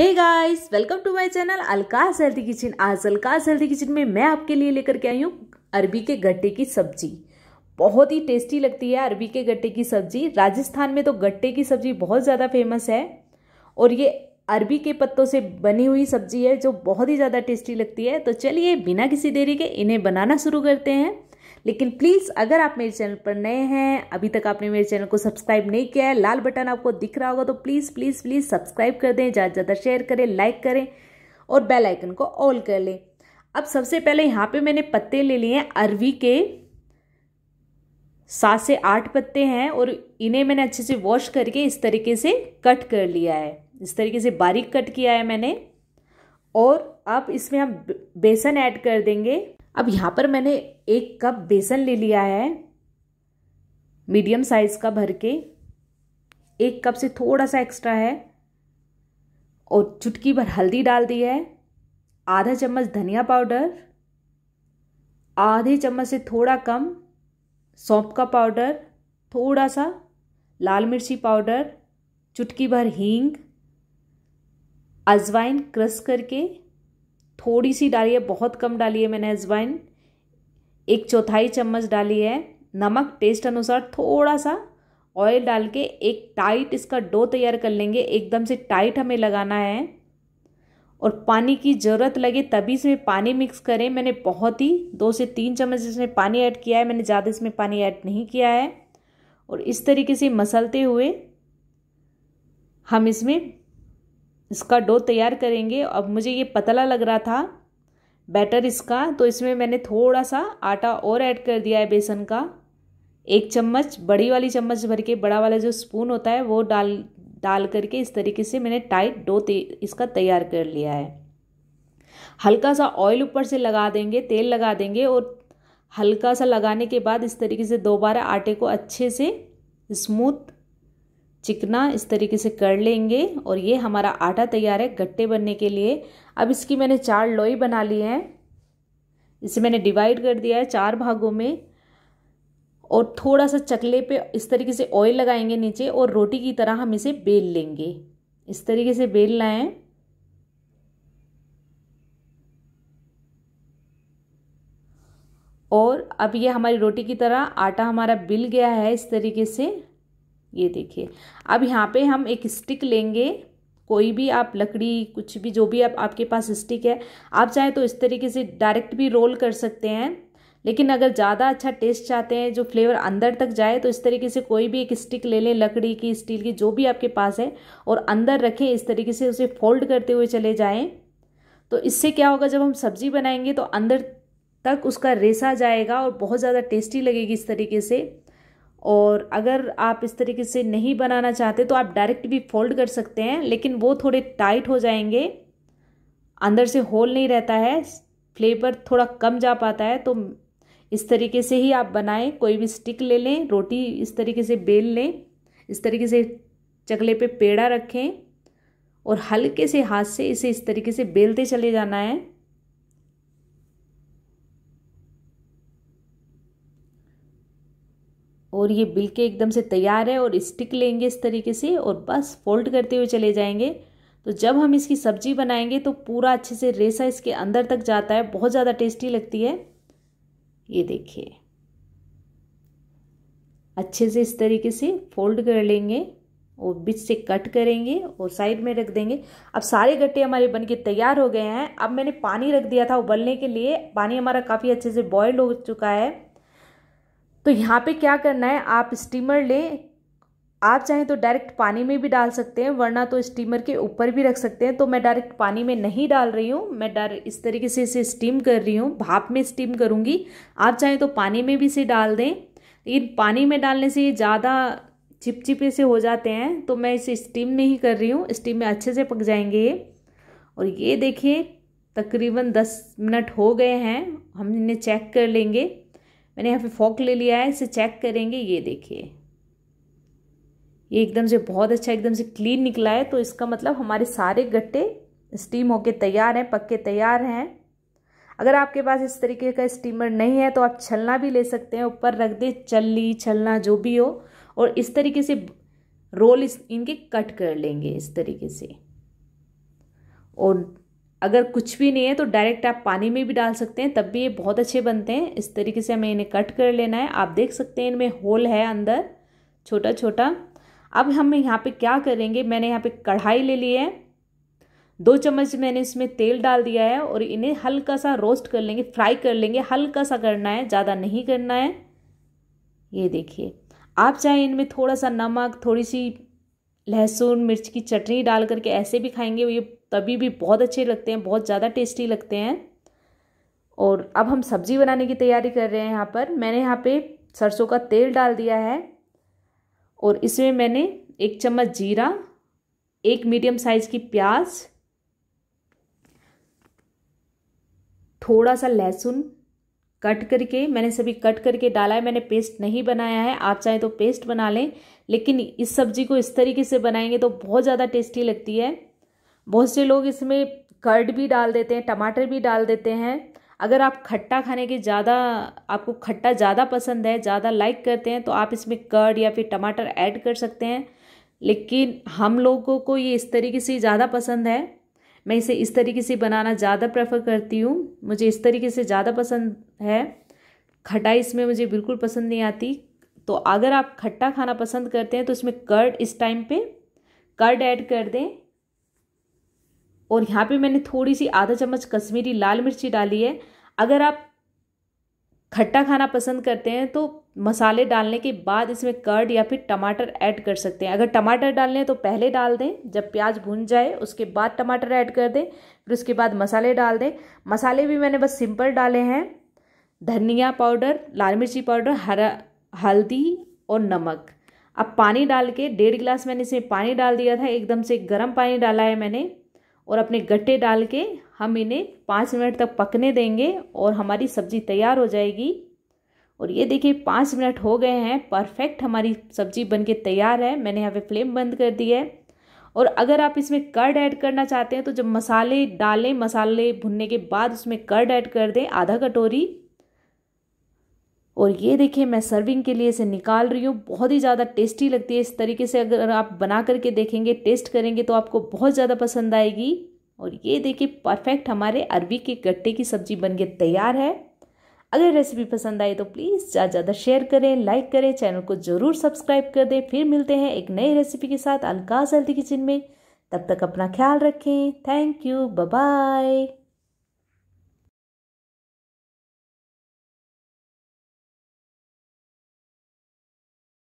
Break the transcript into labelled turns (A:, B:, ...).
A: hey guys welcome to my channel Alka's healthy kitchen आज Alka's healthy kitchen में मैं आपके लिए लेकर के आई हूँ अरबी के गट्टे की सब्जी बहुत ही टेस्टी लगती है अरबी के गट्टे की सब्जी राजस्थान में तो गट्टे की सब्जी बहुत ज़्यादा फेमस है और ये अरबी के पत्तों से बनी हुई सब्जी है जो बहुत ही ज़्यादा टेस्टी लगती है तो चलिए बिना किसी देरी के इन्हें बनाना शुरू करते हैं लेकिन प्लीज़ अगर आप मेरे चैनल पर नए हैं अभी तक आपने मेरे चैनल को सब्सक्राइब नहीं किया है लाल बटन आपको दिख रहा होगा तो प्लीज़ प्लीज़ प्लीज़ सब्सक्राइब कर दें ज़्यादा ज़्यादा शेयर करें लाइक करें और बेल आइकन को ऑल कर लें अब सबसे पहले यहाँ पर मैंने पत्ते ले लिए हैं अरवी के सात से आठ पत्ते हैं और इन्हें मैंने अच्छे से वॉश करके इस तरीके से कट कर लिया है इस तरीके से बारीक कट किया है मैंने और अब इसमें हम बेसन ऐड कर देंगे अब यहाँ पर मैंने एक कप बेसन ले लिया है मीडियम साइज़ का भर के एक कप से थोड़ा सा एक्स्ट्रा है और चुटकी भर हल्दी डाल दी है आधा चम्मच धनिया पाउडर आधे चम्मच से थोड़ा कम सौंप का पाउडर थोड़ा सा लाल मिर्ची पाउडर चुटकी भर हींग अजवाइन क्रस करके थोड़ी सी डालिए बहुत कम डाली है मैंने अजवाइन एक चौथाई चम्मच डाली है नमक टेस्ट अनुसार थोड़ा सा ऑयल डाल के एक टाइट इसका डो तैयार कर लेंगे एकदम से टाइट हमें लगाना है और पानी की ज़रूरत लगे तभी इसमें पानी मिक्स करें मैंने बहुत ही दो से तीन चम्मच इसमें पानी ऐड किया है मैंने ज़्यादा इसमें पानी ऐड नहीं किया है और इस तरीके से मसलते हुए हम इसमें इसका डो तैयार करेंगे अब मुझे ये पतला लग रहा था बैटर इसका तो इसमें मैंने थोड़ा सा आटा और ऐड कर दिया है बेसन का एक चम्मच बड़ी वाली चम्मच भर के बड़ा वाला जो स्पून होता है वो डाल डाल करके इस तरीके से मैंने टाइट डो इसका तैयार कर लिया है हल्का सा ऑयल ऊपर से लगा देंगे तेल लगा देंगे और हल्का सा लगाने के बाद इस तरीके से दोबारा आटे को अच्छे से स्मूथ चिकना इस तरीके से कर लेंगे और ये हमारा आटा तैयार है गट्टे बनने के लिए अब इसकी मैंने चार लोई बना ली है इसे मैंने डिवाइड कर दिया है चार भागों में और थोड़ा सा चकले पे इस तरीके से ऑयल लगाएंगे नीचे और रोटी की तरह हम इसे बेल लेंगे इस तरीके से बेलना है और अब ये हमारी रोटी की तरह आटा हमारा बिल गया है इस तरीके से ये देखिए अब यहाँ पे हम एक स्टिक लेंगे कोई भी आप लकड़ी कुछ भी जो भी आप आपके पास स्टिक है आप चाहे तो इस तरीके से डायरेक्ट भी रोल कर सकते हैं लेकिन अगर ज़्यादा अच्छा टेस्ट चाहते हैं जो फ्लेवर अंदर तक जाए तो इस तरीके से कोई भी एक स्टिक ले लें लकड़ी की स्टील की जो भी आपके पास है और अंदर रखें इस तरीके से उसे फोल्ड करते हुए चले जाएँ तो इससे क्या होगा जब हम सब्ज़ी बनाएंगे तो अंदर तक उसका रेसा जाएगा और बहुत ज़्यादा टेस्टी लगेगी इस तरीके से और अगर आप इस तरीके से नहीं बनाना चाहते तो आप डायरेक्ट भी फोल्ड कर सकते हैं लेकिन वो थोड़े टाइट हो जाएंगे अंदर से होल नहीं रहता है फ्लेवर थोड़ा कम जा पाता है तो इस तरीके से ही आप बनाएं कोई भी स्टिक ले लें रोटी इस तरीके से बेल लें इस तरीके से चकले पे पेड़ा रखें और हल्के से हाथ से इसे इस तरीके से बेलते चले जाना है और ये बिल के एकदम से तैयार है और स्टिक लेंगे इस तरीके से और बस फोल्ड करते हुए चले जाएंगे तो जब हम इसकी सब्जी बनाएंगे तो पूरा अच्छे से रेसा इसके अंदर तक जाता है बहुत ज़्यादा टेस्टी लगती है ये देखिए अच्छे से इस तरीके से फोल्ड कर लेंगे और बीच से कट करेंगे और साइड में रख देंगे अब सारे गट्टे हमारे बन के तैयार हो गए हैं अब मैंने पानी रख दिया था उबलने के लिए पानी हमारा काफ़ी अच्छे से बॉयल हो चुका है तो यहाँ पे क्या करना है आप स्टीमर लें आप चाहें तो डायरेक्ट पानी में भी डाल सकते हैं वरना तो स्टीमर के ऊपर भी रख सकते हैं तो मैं डायरेक्ट पानी में नहीं डाल रही हूँ मैं डायरेक्ट इस तरीके से इसे स्टीम कर रही हूँ भाप में स्टीम करूँगी आप चाहें तो पानी में भी इसे डाल दें लेकिन पानी में डालने से ये ज़्यादा चिपचिपे से हो जाते हैं तो मैं इसे स्टीम में ही कर रही हूँ स्टीम में अच्छे से पक जाएंगे ये और ये देखिए तकरीबन दस मिनट हो गए हैं हम इन्हें चेक कर लेंगे मैंने यहाँ पे फॉक ले लिया है इसे चेक करेंगे ये देखिए ये एकदम से बहुत अच्छा एकदम से क्लीन निकला है तो इसका मतलब हमारे सारे गट्टे स्टीम होके तैयार हैं पक्के तैयार हैं अगर आपके पास इस तरीके का स्टीमर नहीं है तो आप छलना भी ले सकते हैं ऊपर रख दे चलनी छलना जो भी हो और इस तरीके से रोल इस इनके कट कर लेंगे इस तरीके से और अगर कुछ भी नहीं है तो डायरेक्ट आप पानी में भी डाल सकते हैं तब भी ये बहुत अच्छे बनते हैं इस तरीके से हमें इन्हें कट कर लेना है आप देख सकते हैं इनमें होल है अंदर छोटा छोटा अब हम यहाँ पे क्या करेंगे मैंने यहाँ पे कढ़ाई ले ली है दो चम्मच मैंने इसमें तेल डाल दिया है और इन्हें हल्का सा रोस्ट कर लेंगे फ्राई कर लेंगे हल्का सा करना है ज़्यादा नहीं करना है ये देखिए आप चाहे इनमें थोड़ा सा नमक थोड़ी सी लहसुन मिर्च की चटनी डाल करके ऐसे भी खाएंगे ये तभी भी बहुत अच्छे लगते हैं बहुत ज़्यादा टेस्टी लगते हैं और अब हम सब्ज़ी बनाने की तैयारी कर रहे हैं यहाँ पर मैंने यहाँ पे सरसों का तेल डाल दिया है और इसमें मैंने एक चम्मच जीरा एक मीडियम साइज़ की प्याज थोड़ा सा लहसुन कट करके मैंने सभी कट करके डाला है मैंने पेस्ट नहीं बनाया है आप चाहें तो पेस्ट बना लें लेकिन इस सब्ज़ी को इस तरीके से बनाएंगे तो बहुत ज़्यादा टेस्टी लगती है बहुत से लोग इसमें कर्ड भी डाल देते हैं टमाटर भी डाल देते हैं अगर आप खट्टा खाने के ज़्यादा आपको खट्टा ज़्यादा पसंद है ज़्यादा लाइक करते हैं तो आप इसमें कर्ड या फिर टमाटर ऐड कर सकते हैं लेकिन हम लोगों को ये इस तरीके से ज़्यादा पसंद है मैं इसे इस तरीके से बनाना ज़्यादा प्रेफर करती हूँ मुझे इस तरीके से ज़्यादा पसंद है खटाई इसमें मुझे बिल्कुल पसंद नहीं आती तो अगर आप खट्टा खाना पसंद करते हैं तो इसमें कर्ड इस टाइम पे कर्ड ऐड कर दें और यहाँ पे मैंने थोड़ी सी आधा चम्मच कश्मीरी लाल मिर्ची डाली है अगर आप खट्टा खाना पसंद करते हैं तो मसाले डालने के बाद इसमें कर्ड या फिर टमाटर ऐड कर सकते हैं अगर टमाटर डालने हैं तो पहले डाल दें जब प्याज भून जाए उसके बाद टमाटर ऐड कर दें फिर उसके बाद मसाले डाल दें मसाले भी मैंने बस सिंपल डाले हैं धनिया पाउडर लाल मिर्ची पाउडर हरा हल्दी और नमक अब पानी डाल के डेढ़ गिलास मैंने इसमें पानी डाल दिया था एकदम से गर्म पानी डाला है मैंने और अपने गट्टे डाल के हम इन्हें पाँच मिनट तक पकने देंगे और हमारी सब्ज़ी तैयार हो जाएगी और ये देखिए पाँच मिनट हो गए हैं परफेक्ट हमारी सब्ज़ी बनके तैयार है मैंने यहाँ पे फ्लेम बंद कर दी है और अगर आप इसमें कर्ड ऐड करना चाहते हैं तो जब मसाले डालें मसाले भुनने के बाद उसमें कर्ड ऐड कर दें आधा कटोरी और ये देखिए मैं सर्विंग के लिए इसे निकाल रही हूँ बहुत ही ज़्यादा टेस्टी लगती है इस तरीके से अगर आप बना करके देखेंगे टेस्ट करेंगे तो आपको बहुत ज़्यादा पसंद आएगी और ये देखिए परफेक्ट हमारे अरबी के गट्टे की सब्जी बन के तैयार है अगर रेसिपी पसंद आई तो प्लीज़ ज़्यादा ज़्यादा शेयर करें लाइक करें चैनल को ज़रूर सब्सक्राइब कर दें फिर मिलते हैं एक नई रेसिपी के साथ अलकाज हल्दी किचन में तब तक अपना ख्याल रखें थैंक यू बाय